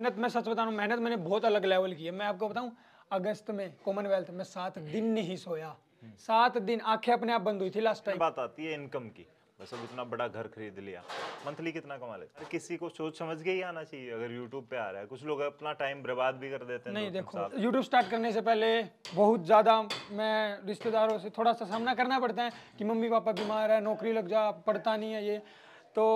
मेहनत मैं सच बता रहा हूँ मेहनत मैंने बहुत अलग लेवल की है मैं आपको बताऊँ अगस्त में कॉमनवेल्थ में सात हम्म। दिन नहीं सोया हम्म। सात दिन आंखें अपने आप बंद हुई थी लास्ट टाइम बात आती है इनकम की बस अब इतना बड़ा घर खरीद लिया मंथली कितना कमा लेते हैं किसी को सोच समझ के ही आना चाहिए अगर यूट्यूब पे आ रहा है कुछ लोग अपना टाइम बर्बाद भी कर देते हैं नहीं तो देखो यूट्यूब स्टार्ट करने से पहले बहुत ज़्यादा मैं रिश्तेदारों से थोड़ा सा सामना करना पड़ता है कि मम्मी पापा बीमार है नौकरी लग जा पढ़ता नहीं है ये तो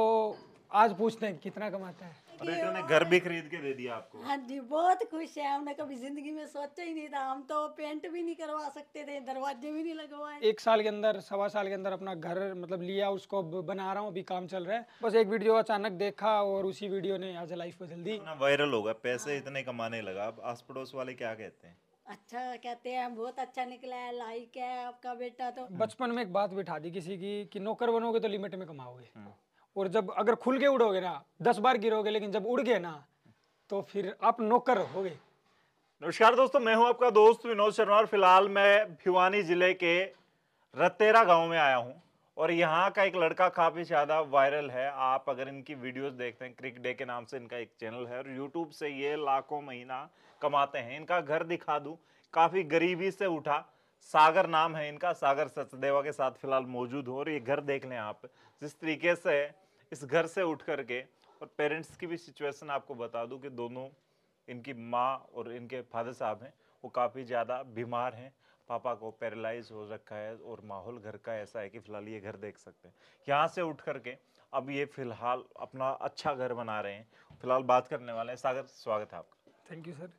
आज पूछते हैं कितना कमाता है बेटे ने घर भी खरीद के दे दिया आपको हाँ जी बहुत खुश है हमने कभी जिंदगी में सोचा ही नहीं था हम तो पेंट भी नहीं करवा सकते थे दरवाजे भी नहीं लगवाए एक साल के अंदर सवा साल के अंदर अपना घर मतलब लिया उसको बना रहा हूँ अभी काम चल रहा है बस एक वीडियो अचानक देखा और उसी वीडियो ने आज लाइफ बदल दी वायरल होगा पैसे हाँ। इतने कमाने लगा अब आस पड़ोस वाले क्या कहते हैं अच्छा कहते हैं बहुत अच्छा निकला है लाइक है आपका बेटा तो बचपन में एक बात बिठा दी किसी की कि नौकर बनोगे तो लिमिट में कमाओगे हाँ। और जब अगर खुल के उड़ोगे ना दस बार गिरोगे लेकिन जब उड़ गए ना तो फिर आप नौकर रहोगे नमस्कार दोस्तों मैं हूं आपका दोस्त विनोद शर्मा और फिलहाल मैं भिवानी जिले के रतेरा गांव में आया हूं और यहां का एक लड़का काफ़ी ज़्यादा वायरल है आप अगर इनकी वीडियोस देखते हैं क्रिक डे के नाम से इनका एक चैनल है और यूट्यूब से ये लाखों महीना कमाते हैं इनका घर दिखा दू काफ़ी गरीबी से उठा सागर नाम है इनका सागर सचदेवा के साथ फिलहाल मौजूद हो और ये घर देख लें आप जिस तरीके से इस घर से उठ करके और पेरेंट्स की भी सिचुएशन आपको बता दूं कि दोनों इनकी माँ और इनके फादर साहब हैं वो काफ़ी ज़्यादा बीमार हैं पापा को पैरालाइज हो रखा है और माहौल घर का ऐसा है कि फ़िलहाल ये घर देख सकते हैं यहाँ से उठ करके अब ये फ़िलहाल अपना अच्छा घर बना रहे हैं फ़िलहाल बात करने वाले हैं सागर स्वागत है आपका थैंक यू सर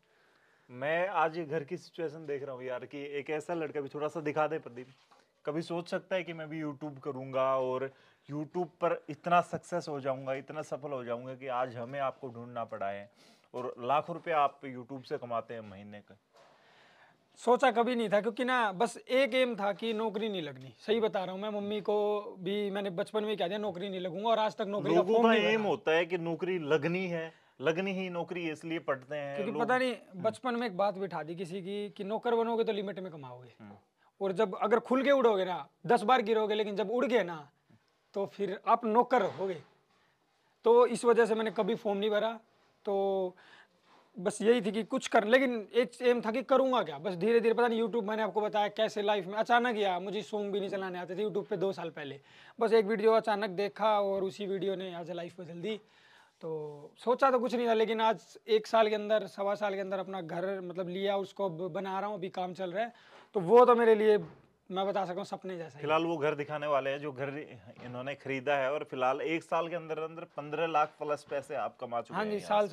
मैं आज ये घर की सिचुएशन देख रहा हूँ यार कि एक ऐसा लड़का भी थोड़ा सा दिखा दे प्रदीप कभी सोच सकता है कि मैं भी यूट्यूब करूँगा और यूट्यूब पर इतना सक्सेस हो जाऊँगा इतना सफल हो जाऊँगा कि आज हमें आपको ढूंढना पड़ा है और लाखों रुपये आप यूट्यूब से कमाते हैं महीने का सोचा कभी नहीं था क्योंकि ना बस एक एम था कि नौकरी नहीं लगनी सही बता रहा हूँ मैं मम्मी को भी मैंने बचपन में क्या दिया नौकरी नहीं लगूंगा और आज तक नौकरी लोगों का, का एम होता है कि नौकरी लगनी है लगनी ही नौकरी इसलिए पढ़ते हैं क्योंकि पता नहीं हम्म। बचपन में एक बात बिठा दी किसी की कि नौकर बनोगे तो लिमिट में कमाओगे हम्म। और जब अगर खुल के उड़ोगे ना दस बार गिरोगे लेकिन जब उड़ गए ना तो फिर आप नौकर हो तो इस वजह से मैंने कभी फॉर्म नहीं भरा तो बस यही थी कि कुछ कर लेकिन एक एम था कि करूँगा क्या बस धीरे धीरे पता नहीं यूट्यूब मैंने आपको बताया कैसे लाइफ में अचानक गया मुझे सॉन्ग भी नहीं चलाने आते थे यूट्यूब पे दो साल पहले बस एक वीडियो अचानक देखा और उसी वीडियो ने आज लाइफ बदल दी तो सोचा तो कुछ नहीं था लेकिन आज एक साल के अंदर सवा साल के अंदर अपना घर मतलब लिया उसको बना रहा हूँ अभी काम चल रहा है तो वो तो मेरे लिए मैं बता सकूँ सपने जैसे फिलहाल वो घर दिखाने वाले हैं जो घर इन्होंने खरीदा है और फिलहाल एक साल के अंदर अंदर पंद्रह लाख प्लस पैसे आप कमा चुके हाँ जी साल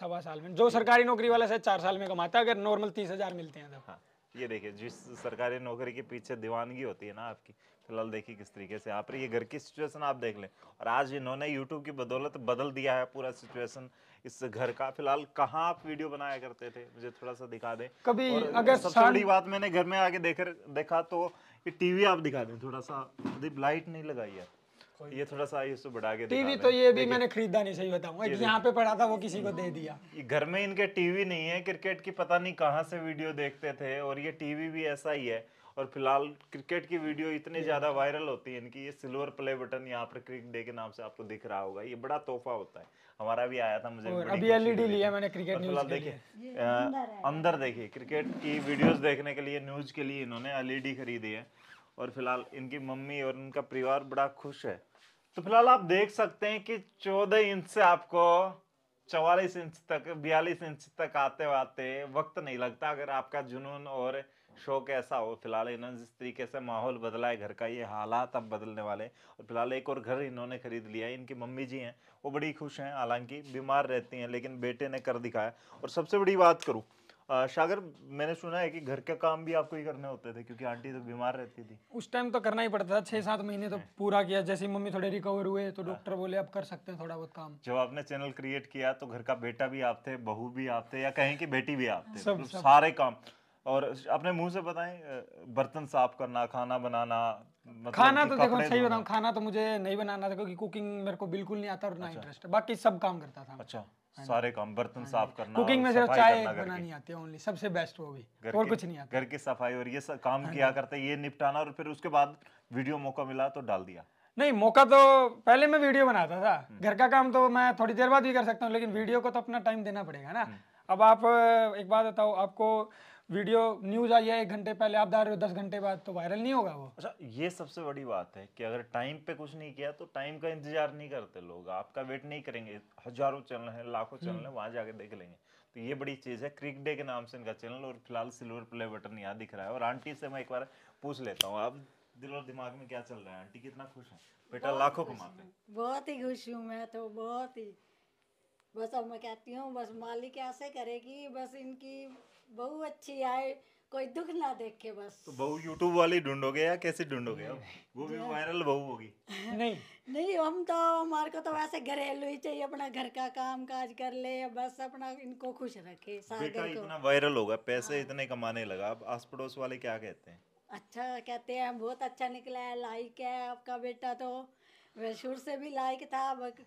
सवा साल में जो सरकारी नौकरी वाला से चार साल में कमाता है अगर नॉर्मल तीस हजार मिलते हैं तो हाँ, ये देखिए जिस सरकारी नौकरी के पीछे दीवानगी होती है ना आपकी फिलहाल देखिए किस तरीके से आप रही है घर की सिचुएशन आप देख लें और आज इन्होंने यूट्यूब की बदौलत बदल दिया है पूरा सिचुएशन इस घर का फिलहाल कहाँ आप वीडियो बनाया करते थे मुझे थोड़ा सा दिखा दें कभी अगर सबसे बड़ी बात मैंने घर में आके देख देखा तो ये टीवी आप दिखा दें थोड़ा सा दीप लाइट नहीं लगाई है ये थोड़ा सा इसको बढ़ा के टीवी तो ये भी मैंने खरीदा नहीं सही बताऊंगा यहाँ पे पड़ा था वो किसी को दे दिया ये घर में इनके टीवी नहीं है क्रिकेट की पता नहीं कहाँ से वीडियो देखते थे और ये टीवी भी ऐसा ही है और फिलहाल क्रिकेट की वीडियो इतनी ज़्यादा वायरल होती है इनकी ये सिल्वर प्ले बटन यहाँ पर क्रिकेट डे के नाम से आपको दिख रहा होगा ये बड़ा तोहफा होता है हमारा भी आया था मुझे अभी एलईडी लिया मैंने क्रिकेट न्यूज़ देखिए अंदर देखिए क्रिकेट की वीडियोस देखने के लिए न्यूज़ के लिए इन्होंने एलईडी खरीदी है और फिलहाल इनकी मम्मी और इनका परिवार बड़ा खुश है तो फिलहाल आप देख सकते हैं कि चौदह इंच से आपको चवालीस इंच तक बयालीस इंच तक आते आते वक्त नहीं लगता अगर आपका जुनून और शो कैसा हो फिलहाल इन्होंने जिस तरीके से माहौल बदला है घर का ये हालात अब बदलने वाले और फिलहाल एक और घर इन्होंने खरीद लिया है इनकी मम्मी जी हैं वो बड़ी खुश हैं हालांकि बीमार रहती हैं लेकिन बेटे ने कर दिखाया और सबसे बड़ी बात करूँ सागर मैंने सुना है कि घर के काम भी आपको ही करने होते थे क्योंकि आंटी तो बीमार रहती थी उस टाइम तो करना ही पड़ता था छह सात महीने तो हाँ। पूरा किया जैसे मम्मी थोड़े रिकवर हुए तो डॉक्टर हाँ। बोले अब कर सकते हैं थोड़ा बहुत काम जब आपने चैनल क्रिएट किया तो घर का बेटा भी आप थे बहू भी आप थे या कहें कि बेटी भी आप थे सब, मतलब सब। सारे काम और अपने मुंह से बताएं बर्तन साफ करना खाना बनाना मतलब खाना तो देखो सही बताऊं खाना तो मुझे नहीं बनाना था क्योंकि कुकिंग मेरे को बिल्कुल नहीं आता और ना इंटरेस्ट अच्छा। बाकी सब काम करता था अच्छा हाँ सारे काम बर्तन हाँ साफ करना कुकिंग में सिर्फ चाय बनानी आती है ओनली सबसे बेस्ट वो भी और कुछ नहीं आता घर की सफाई और ये सब काम हाँ किया करते ये निपटाना और फिर उसके बाद वीडियो मौका मिला तो डाल दिया नहीं मौका तो पहले मैं वीडियो बनाता था हम्म। घर का काम तो मैं थोड़ी देर बाद भी कर सकता हूँ लेकिन वीडियो हम्म। को तो अपना टाइम देना पड़ेगा ना हम्म। अब आप एक बात बताओ आपको वीडियो न्यूज आई है एक घंटे पहले आप डाल रहे हो दस घंटे बाद तो वायरल नहीं होगा वो अच्छा ये सबसे बड़ी बात है कि अगर टाइम पे कुछ नहीं किया तो टाइम का इंतजार नहीं करते लोग आपका वेट नहीं करेंगे हजारों चैनल है लाखों चैनल है वहां जाके देख लेंगे तो ये बड़ी चीज है क्रिक डे के नाम से इनका चैनल और फिलहाल सिल्वर प्ले बटन यहाँ दिख रहा है और आंटी से मैं एक बार पूछ लेता हूँ आप दिल और दिमाग में क्या चल रहा है आंटी कितना खुश है बेटा लाखों कमाते बहुत ही खुश हूँ मैं तो बहुत ही बस अब मैं कहती हूँ बस मालिक ऐसे करेगी बस इनकी बहू अच्छी आए कोई दुख ना देखे बस तो बहू यूट्यूब वाली ढूंढोगे या कैसे ढूंढोगे वो भी वायरल बहू होगी नहीं नहीं हम तो हमारे को तो वैसे घरेलू ही चाहिए अपना घर का काम काज कर ले बस अपना इनको खुश रखे बेटा इतना वायरल होगा पैसे हाँ। इतने कमाने लगा अब आस पड़ोस वाले क्या कहते हैं अच्छा कहते हैं बहुत अच्छा निकला है लाइक है आपका बेटा तो मैसूर से भी लायक था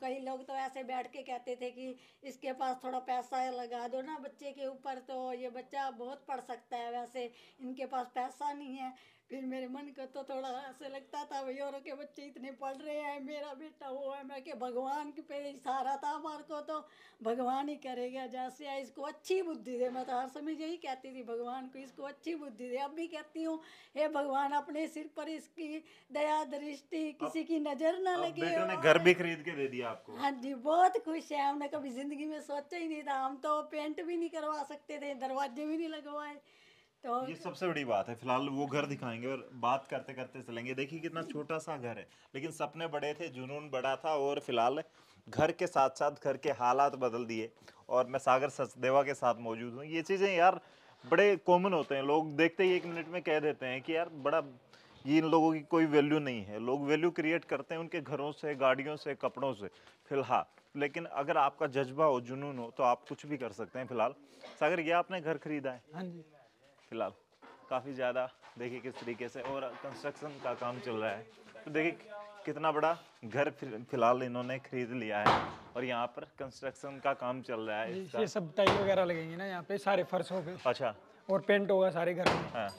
कई लोग तो ऐसे बैठ के कहते थे कि इसके पास थोड़ा पैसा लगा दो ना बच्चे के ऊपर तो ये बच्चा बहुत पढ़ सकता है वैसे इनके पास पैसा नहीं है फिर मेरे मन को तो थोड़ा ऐसे लगता था भाई और के बच्चे इतने पढ़ रहे हैं मेरा बेटा वो है मैं के भगवान के पे इशारा था हमारे को तो भगवान ही करेगा जैसे है इसको अच्छी बुद्धि दे मैं तो हर समय यही कहती थी भगवान को इसको अच्छी बुद्धि दे अब भी कहती हूँ हे भगवान अपने सिर पर इसकी दया दृष्टि किसी की नज़र ना लगे घर भी खरीद के दे दिया आपको हाँ जी बहुत खुश है हमने कभी ज़िंदगी में सोचा ही नहीं था हम तो पेंट भी नहीं करवा सकते थे दरवाजे भी नहीं लगवाए तो ये सबसे बड़ी बात है फिलहाल वो घर दिखाएंगे और बात करते करते चलेंगे देखिए कितना छोटा सा घर है लेकिन सपने बड़े थे जुनून बड़ा था और फिलहाल घर के साथ साथ घर के हालात बदल दिए और मैं सागर सचदेवा के साथ मौजूद हूँ ये चीज़ें यार बड़े कॉमन होते हैं लोग देखते ही एक मिनट में कह देते हैं कि यार बड़ा ये इन लोगों की कोई वैल्यू नहीं है लोग वैल्यू क्रिएट करते हैं उनके घरों से गाड़ियों से कपड़ों से फिलहाल लेकिन अगर आपका जज्बा हो जुनून हो तो आप कुछ भी कर सकते हैं फिलहाल सागर ये आपने घर खरीदा है हाँ जी फ़िलहाल काफ़ी ज़्यादा देखिए किस तरीके से और कंस्ट्रक्शन का काम चल रहा है तो देखिए कितना बड़ा घर फिलहाल इन्होंने खरीद लिया है और यहाँ पर कंस्ट्रक्शन का काम चल रहा है ये सब टाइल वगैरह लगेंगे ना यहाँ पे सारे फर्श हो गए अच्छा और पेंट होगा सारे घर में हाँ।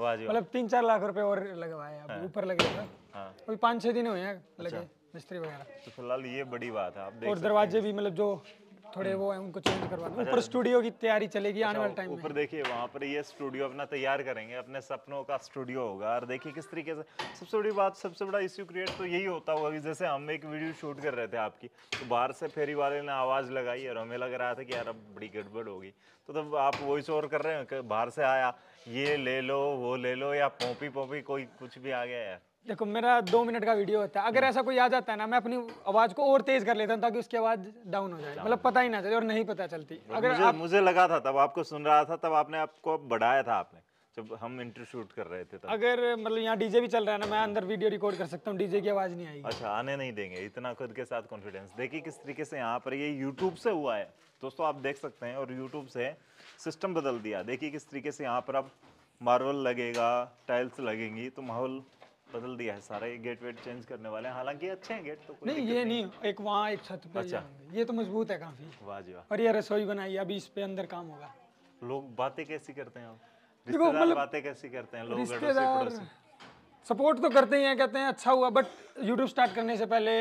मतलब तीन चार लाख रुपए और लगवाए हाँ। ऊपर लगेगा हाँ। अभी पाँच छह दिन हुए हैं अच्छा। लगे मिस्त्री वगैरह तो फिलहाल ये बड़ी बात है आप और दरवाजे भी मतलब जो थोड़े हम्म। वो हैं उनको चेंज करवाना अच्छा, ऊपर स्टूडियो अच्छा। की तैयारी चलेगी आने वाले टाइम अच्छा, में ऊपर देखिए वहाँ पर ये स्टूडियो अपना तैयार करेंगे अपने सपनों का स्टूडियो होगा और देखिए किस तरीके से सबसे बड़ी बात सबसे बड़ा इश्यू क्रिएट तो यही होता होगा कि जैसे हम एक वीडियो शूट कर रहे थे आपकी तो बाहर से फेरी वाले ने आवाज़ लगाई और हमें लग रहा था कि यार अब बड़ी गड़बड़ होगी तो तब आप वॉइस ओवर कर रहे हैं बाहर से आया ये ले लो वो ले लो या पोपी पोपी कोई कुछ भी आ गया यार देखो मेरा दो मिनट का वीडियो होता है अगर हम्म। ऐसा कोई आ जाता है ना मैं अपनी आवाज को और तेज कर लेता हूँ ताकि उसकी आवाज डाउन हो जाए मतलब पता ही ना चले और नहीं पता चलती अगर मुझे, आप... मुझे लगा था तब आपको सुन रहा था तब आपने आपको बढ़ाया था आपने जब हम इंटरव्यू शूट कर रहे थे तब अगर मतलब यहाँ डीजे भी चल रहा है ना मैं हाँ। अंदर वीडियो रिकॉर्ड कर सकता हूँ डीजे की आवाज नहीं आई अच्छा आने नहीं देंगे इतना खुद के साथ कॉन्फिडेंस देखिए किस तरीके से यहाँ पर ये यूट्यूब से हुआ है दोस्तों आप देख सकते हैं और यूट्यूब से सिस्टम बदल दिया देखिए किस तरीके से यहाँ पर अब मार्बल लगेगा टाइल्स लगेंगी तो माहौल बदल दिया है सारा ये गेट वेट चेंज करने वाले हैं हालांकि अच्छे हैं गेट तो कोई नहीं ये नहीं नहीं। एक वहाँ एक छत पे अच्छा ये तो मजबूत है काफी वाह और ये रसोई बनाई अभी इस पे अंदर काम होगा लोग बातें कैसी करते हैं आप मतलब बातें कैसी करते हैं लोग सपोर्ट तो करते ही हैं कहते हैं अच्छा हुआ बट यूट्यूब स्टार्ट करने से पहले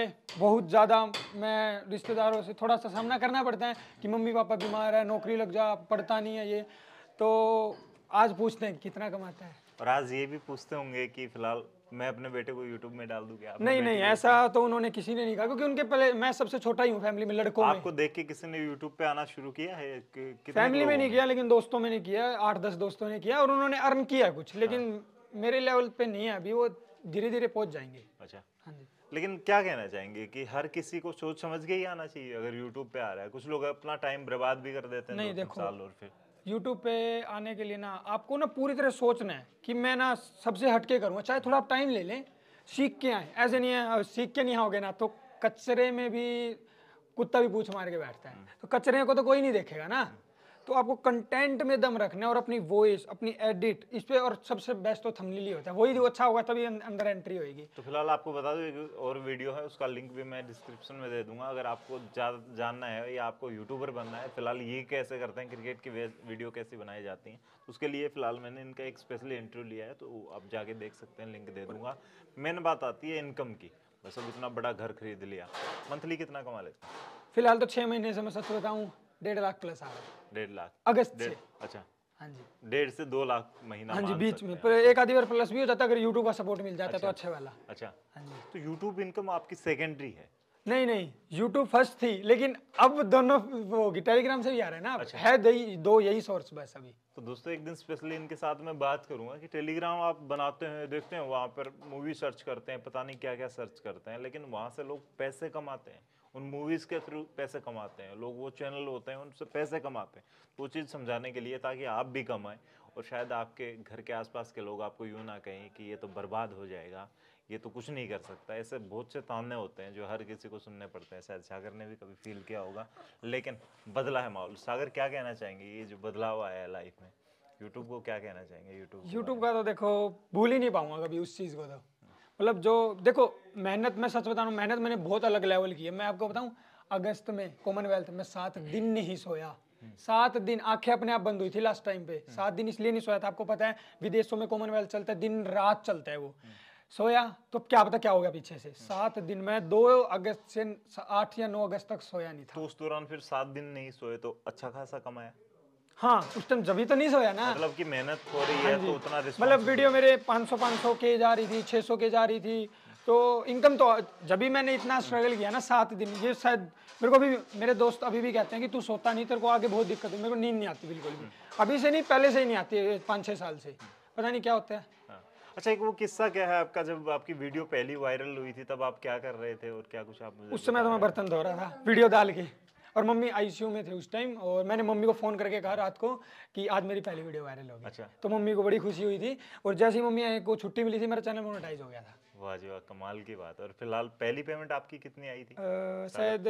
बहुत ज़्यादा मैं रिश्तेदारों से थोड़ा सा सामना करना पड़ता है कि मम्मी पापा बीमार है नौकरी लग जा पढ़ता नहीं है ये तो आज पूछते हैं कितना कमाता है और आज ये भी पूछते होंगे कि फिलहाल मैं अपने बेटे को YouTube में डाल दूंगा क्या नहीं नहीं ऐसा तो उन्होंने किसी ने नहीं कहा क्योंकि उनके पहले मैं सबसे छोटा ही हूँ फैमिली में लड़कों आपको में। देख के किसी ने YouTube पे आना शुरू किया है कि, फैमिली में नहीं किया लेकिन दोस्तों में नहीं किया आठ दस दोस्तों ने किया और उन्होंने अर्न किया कुछ हाँ। लेकिन मेरे लेवल पे नहीं है अभी वो धीरे धीरे पहुंच जाएंगे अच्छा हाँ जी लेकिन क्या कहना चाहेंगे कि हर किसी को सोच समझ के ही आना चाहिए अगर YouTube पे आ रहा है कुछ लोग अपना टाइम बर्बाद भी कर देते हैं नहीं देखो साल और फिर यूट्यूब पे आने के लिए ना आपको ना पूरी तरह सोचना है कि मैं ना सबसे हटके करूँगा चाहे थोड़ा आप टाइम ले लें सीख के आए ऐसे नहीं है सीख के नहीं आओगे ना तो कचरे में भी कुत्ता भी पूछ मार के बैठता है हम्म। तो कचरे को तो कोई नहीं देखेगा ना तो आपको कंटेंट में दम रखना है और अपनी वॉइस अपनी एडिट इस पर और सबसे बेस्ट तो थमलीली होता है वही अच्छा होगा तभी अं-, अंदर एंट्री होगी तो फिलहाल आपको बता दो एक और वीडियो है उसका लिंक भी मैं डिस्क्रिप्शन में दे दूंगा अगर आपको जानना है या आपको यूट्यूबर बनना है फिलहाल ये कैसे करते हैं क्रिकेट की वीडियो कैसी बनाई जाती है तो उसके लिए फिलहाल मैंने इनका एक स्पेशल इंटरव्यू लिया है तो आप जाके देख सकते हैं लिंक दे दूंगा मेन बात आती है इनकम की बस अब इतना बड़ा घर खरीद लिया मंथली कितना कमा लेते फिलहाल तो छः महीने से मैं सच बताऊँ डेढ़ लाख प्लस आ रहा है डेढ़ लाख अगस्त से अच्छा हाँ जी डेढ़ से दो लाख महीना हाँ जी बीच में पर एक आधी बार प्लस भी हो जाता है अगर यूट्यूब का सपोर्ट मिल जाता है तो अच्छा। अच्छे वाला अच्छा हाँ जी तो यूट्यूब इनकम आपकी सेकेंडरी है नहीं नहीं यूट्यूब फर्स्ट थी लेकिन अब दोनों होगी टेलीग्राम से भी आ रहे हैं ना अच्छा। है दो यही सोर्स बस अभी तो दोस्तों एक दिन स्पेशली इनके साथ मैं बात करूंगा कि टेलीग्राम आप बनाते हैं देखते हैं वहाँ पर मूवी सर्च करते हैं पता नहीं क्या क्या सर्च करते हैं लेकिन वहाँ से लोग पैसे कमाते हैं उन मूवीज़ के थ्रू पैसे कमाते हैं लोग वो चैनल होते हैं उनसे पैसे कमाते हैं तो चीज़ समझाने के लिए ताकि आप भी कमाएं और शायद आपके घर के आसपास के लोग आपको यूँ ना कहें कि ये तो बर्बाद हो जाएगा ये तो कुछ नहीं कर सकता ऐसे बहुत से ताने होते हैं जो हर किसी को सुनने पड़ते हैं शायद सागर ने भी कभी फील किया होगा लेकिन बदला है माहौल सागर क्या कहना चाहेंगे ये जो बदलाव आया है लाइफ में यूट्यूब को क्या कहना चाहेंगे यूट्यूब यूट्यूब का तो देखो भूल ही नहीं पाऊंगा कभी उस चीज़ को तो मतलब जो देखो मेहनत मैं सच बता रहा हूँ मेहनत मैंने बहुत अलग लेवल की है मैं आपको बताऊँ अगस्त में कॉमनवेल्थ में सात हम्म। दिन नहीं सोया हम्म। सात दिन आंखें अपने आप बंद हुई थी लास्ट टाइम पे हम्म। सात दिन इसलिए नहीं सोया था आपको पता है विदेशों में कॉमनवेल्थ चलता है दिन रात चलता है वो सोया तो क्या पता क्या हो गया पीछे से सात दिन में दो अगस्त से आठ या नौ अगस्त तक सोया नहीं था तो उस दौरान फिर सात दिन नहीं सोए तो अच्छा खासा कमाया हाँ उस टाइम जब तो नहीं सोया ना मतलब कि मेहनत हो रही है हाँ तो उतना मतलब वीडियो मेरे 500 500 के जा रही थी 600 के जा रही थी तो इनकम तो जब ही मैंने इतना स्ट्रगल किया ना सात दिन ये शायद मेरे को अभी मेरे दोस्त अभी भी कहते हैं कि तू सोता नहीं तेरे को आगे बहुत दिक्कत है मेरे को नींद नहीं आती बिल्कुल भी हम्म। अभी से नहीं पहले से ही नहीं आती है पाँच छः साल से हम्म। पता नहीं क्या होता है हाँ। अच्छा एक वो किस्सा क्या है आपका जब आपकी वीडियो पहली वायरल हुई थी तब आप क्या कर रहे थे और क्या कुछ आप उस समय तो मैं बर्तन धो रहा था वीडियो डाल के और मम्मी आईसीयू में थे उस टाइम और मैंने मम्मी को फ़ोन करके कहा रात को कि आज मेरी पहली वीडियो वायरल होगी अच्छा तो मम्मी को बड़ी खुशी हुई थी और जैसे ही मम्मी को छुट्टी मिली थी मेरा चैनल मोनेटाइज हो गया था वाह जी वाह कमाल की बात और फिलहाल पहली पेमेंट आपकी कितनी आई थी शायद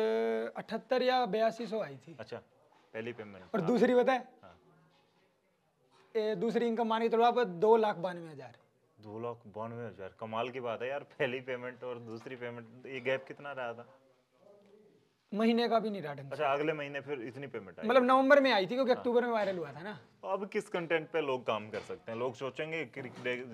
अठहत्तर या बयासी आई थी अच्छा पहली पेमेंट और दूसरी बताए हाँ। ए, दूसरी इनकम मानी तो आप दो लाख बानवे हज़ार दो लाख बानवे हज़ार कमाल की बात है यार पहली पेमेंट और दूसरी पेमेंट ये गैप कितना रहा था महीने का भी नहीं अच्छा अगले महीने फिर इतनी पेमेंट आई मतलब नवंबर में आई थी क्योंकि हाँ। अक्टूबर में वायरल हुआ था ना तो अब किस कंटेंट पे लोग काम कर सकते हैं लोग सोचेंगे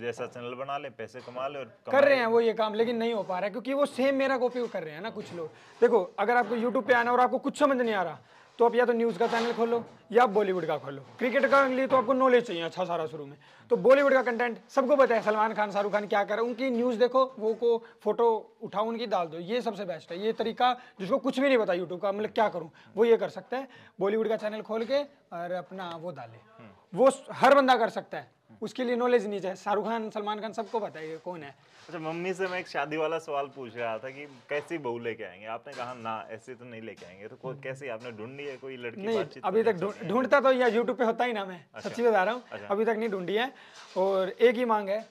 जैसा चैनल बना ले पैसे कमा ले और कर रहे हैं वो ये काम लेकिन नहीं हो पा रहा है क्योंकि वो सेम मेरा कॉपी कर रहे हैं ना कुछ लोग देखो अगर आपको यूट्यूब पे आना और आपको कुछ समझ नहीं आ रहा तो आप या तो न्यूज़ का चैनल खोलो या बॉलीवुड का खोलो क्रिकेट का लिए तो आपको नॉलेज चाहिए अच्छा सारा शुरू में तो बॉलीवुड का कंटेंट सबको बताए सलमान खान शाहरुख खान क्या करें उनकी न्यूज़ देखो वो को फोटो उठाओ उनकी डाल दो ये सबसे बेस्ट है ये तरीका जिसको कुछ भी नहीं पता यूट्यूब का मतलब क्या करूँ वो ये कर सकते हैं बॉलीवुड का चैनल खोल के और अपना वो डाले हम्म। वो हर बंदा कर सकता है उसके लिए नॉलेज नहीं चाहिए शाहरुख खान सलमान खान सबको बताइए कौन है अच्छा मम्मी से मैं एक शादी वाला सवाल पूछ रहा था कि कैसी बहू लेके आएंगे आपने कहा ना ऐसे तो नहीं लेके आएंगे तो हम्म। कैसे आपने ढूंढी है कोई लड़की नहीं अभी तक ढूंढता तो यहाँ यूट्यूब पे होता ही ना मैं अच्छा। सच्ची बता रहा हूँ अच्छा। अभी तक नहीं ढूंढी है और एक ही मांग है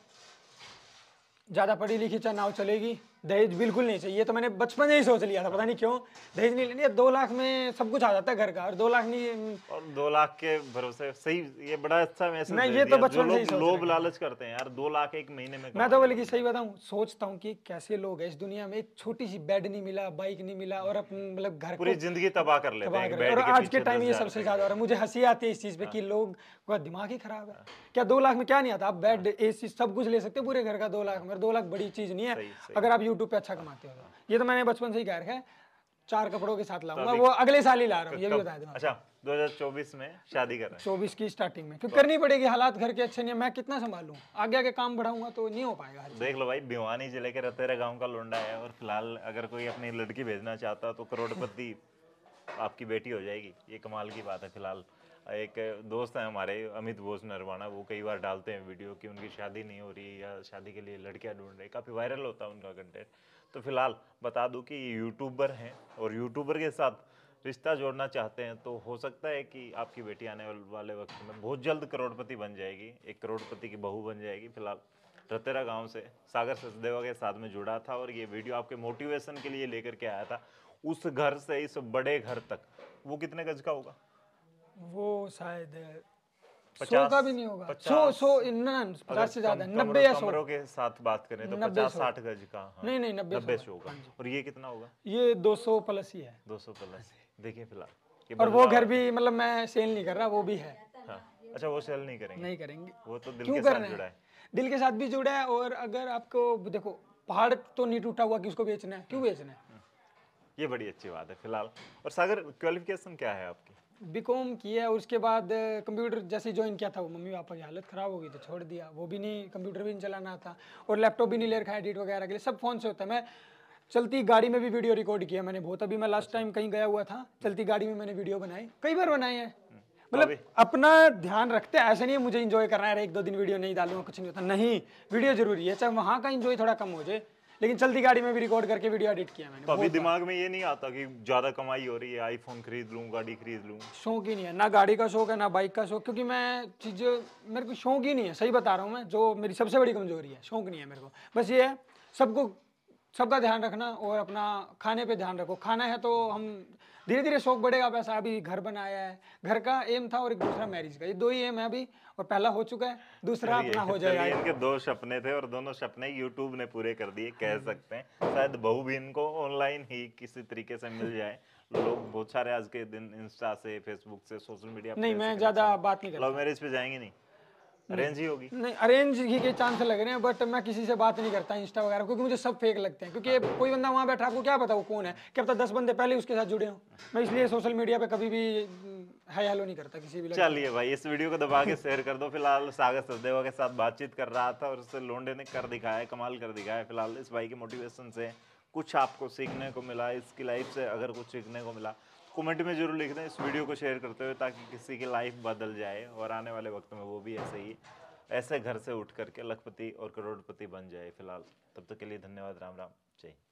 ज़्यादा पढ़ी लिखी चाहे नाव चलेगी दहेज बिल्कुल नहीं चाहिए तो मैंने बचपन ही सोच लिया था पता नहीं क्यों दहेज नहीं लेनी दो लाख में सब कुछ आ जाता है घर का और दो लाख नहीं हम्म। और दो लाख के भरोसे सही ये बड़ा अच्छा मैसेज नहीं ये तो बचपन से ही लोभ लालच करते हैं यार दो लाख एक महीने में मैं तो बोले की सही बताऊँ सोचता हूँ की कैसे लोग है इस दुनिया में एक छोटी सी बेड नहीं मिला बाइक नहीं मिला और मतलब घर पूरी जिंदगी तबाह कर लेते हैं और आज के टाइम ये सबसे ज्यादा और मुझे हंसी आती है इस चीज पे हाँ। की लोग दिमाग ही खराब है हाँ। क्या दो लाख में क्या नहीं आता आप बेड एसी हाँ। सब कुछ ले सकते पूरे घर का दो लाख में दो लाख बड़ी चीज नहीं है अगर आप यूट्यूब पे अच्छा कमाते हो ये तो मैंने बचपन से ही कह रखा है चार कपड़ों के साथ लाऊंगा वो अगले साल ही ला रहा हूँ ये भी बता दूँ अच्छा 2024 में शादी कर चौबीस की स्टार्टिंग में क्योंकि करनी पड़ेगी हालात घर के अच्छे नहीं मैं कितना संभालू आगे आगे काम बढ़ाऊंगा तो नहीं हो पाएगा देख लो भाई भिवानी जिले के रतेरे गांव का लोंडा है और फिलहाल अगर कोई अपनी लड़की भेजना चाहता तो करोड़पति आपकी बेटी हो जाएगी ये कमाल की बात है फिलहाल एक दोस्त हैं हमारे अमित बोस नरवाना वो कई बार डालते हैं वीडियो कि उनकी शादी नहीं हो रही या शादी के लिए लड़कियां ढूंढ रही काफ़ी वायरल होता है उनका कंटेंट तो फिलहाल बता दूं कि ये यूट्यूबर हैं और यूट्यूबर के साथ रिश्ता जोड़ना चाहते हैं तो हो सकता है कि आपकी बेटी आने वाले वक्त में बहुत जल्द करोड़पति बन जाएगी एक करोड़पति की बहू बन जाएगी फिलहाल रतेरा गाँव से सागर सचदेवा के साथ में जुड़ा था और ये वीडियो आपके मोटिवेशन के लिए लेकर के आया था उस घर से इस बड़े घर तक वो कितने गज का होगा वो शायद सौ का भी नहीं होगा सौ सौ पचास से ज्यादा नब्बे या सौ के साथ बात करें तो पचास साठ गज का हाँ, नहीं नहीं नब्बे नब्बे सौ होगा हाँ और ये कितना होगा ये दो सौ प्लस ही है दो सौ प्लस हाँ देखिए फिलहाल और वो घर भी मतलब मैं सेल नहीं कर रहा वो भी है हाँ, अच्छा वो सेल नहीं करेंगे नहीं करेंगे वो तो दिल के साथ जुड़ा है दिल के साथ भी जुड़ा है और अगर आपको देखो पहाड़ तो नहीं टूटा हुआ कि उसको बेचना है क्यों बेचना है ये बड़ी अच्छी बात है फिलहाल और सागर क्वालिफिकेशन क्या है आपकी बीकॉम किया है उसके बाद कंप्यूटर जैसे ज्वाइन किया था वो मम्मी पापा की हालत ख़राब हो गई तो छोड़ दिया वो भी नहीं कंप्यूटर भी नहीं चलाना आता और लैपटॉप भी नहीं ले रखा है एडिट वगैरह के लिए सब फ़ोन से होता है मैं चलती गाड़ी में भी वीडियो रिकॉर्ड किया मैंने बहुत अभी मैं लास्ट अच्छा। टाइम कहीं गया हुआ था चलती गाड़ी में मैंने वीडियो बनाई कई बार बनाए हैं हम्म। मतलब अपना ध्यान रखते हैं ऐसे नहीं है मुझे इंजॉय करना है एक दो दिन वीडियो नहीं डालूंगा कुछ नहीं होता नहीं वीडियो जरूरी है चाहे वहाँ का इंजॉय थोड़ा कम हो जाए लेकिन चलती गाड़ी में भी रिकॉर्ड करके वीडियो एडिट किया मैंने तो अभी दिमाग में ये नहीं आता कि ज़्यादा कमाई हो रही है आईफोन खरीद लूँ गाड़ी खरीद लूँ शौक ही नहीं है ना गाड़ी का शौक है ना बाइक का शौक क्योंकि मैं चीज़ मेरे को शौक ही नहीं है सही बता रहा हूँ मैं जो मेरी सबसे बड़ी कमजोरी है शौक नहीं है मेरे को बस ये है सबको सबका ध्यान रखना और अपना खाने पे ध्यान रखो खाना है तो हम धीरे धीरे शौक बढ़ेगा वैसा अभी घर बनाया है घर का एम था और एक दूसरा मैरिज का ये दो ही एम है अभी और पहला हो चुका है दूसरा अपना हो जाएगा इनके दो सपने थे और दोनों सपने यूट्यूब ने पूरे कर दिए कह हम्म। सकते हैं शायद बहू भी इनको ऑनलाइन ही किसी तरीके से मिल जाए लोग बहुत सारे आज के दिन इंस्टा से फेसबुक से सोशल मीडिया नहीं मैं ज्यादा बात नहीं लव मैरिज पे जाएंगे नहीं अरेंज ही के चांस लग रहे हैं बट मैं किसी से बात नहीं करता इंस्टा वगैरह क्योंकि मुझे सब फेक लगते हैं क्योंकि कोई बंदा वहाँ बैठा आपको क्या पता वो कौन है क्या पता दस बंदे पहले उसके साथ जुड़े हो मैं इसलिए सोशल मीडिया पे कभी भी हम्म, हाई हेलो नहीं करता किसी भी चलिए भाई इस वीडियो को दबा के शेयर कर दो फिलहाल सागर सचदेवा के साथ बातचीत कर रहा था और उससे लोंडे ने कर दिखाया कमाल कर दिखाया फिलहाल इस भाई के मोटिवेशन से कुछ आपको सीखने को मिला इसकी लाइफ से अगर कुछ सीखने को मिला कमेंट में जरूर लिख दें इस वीडियो को शेयर करते हुए ताकि किसी की लाइफ बदल जाए और आने वाले वक्त में वो भी ऐसे ही ऐसे घर से उठ करके लखपति और करोड़पति बन जाए फिलहाल तब तक तो के लिए धन्यवाद राम राम जय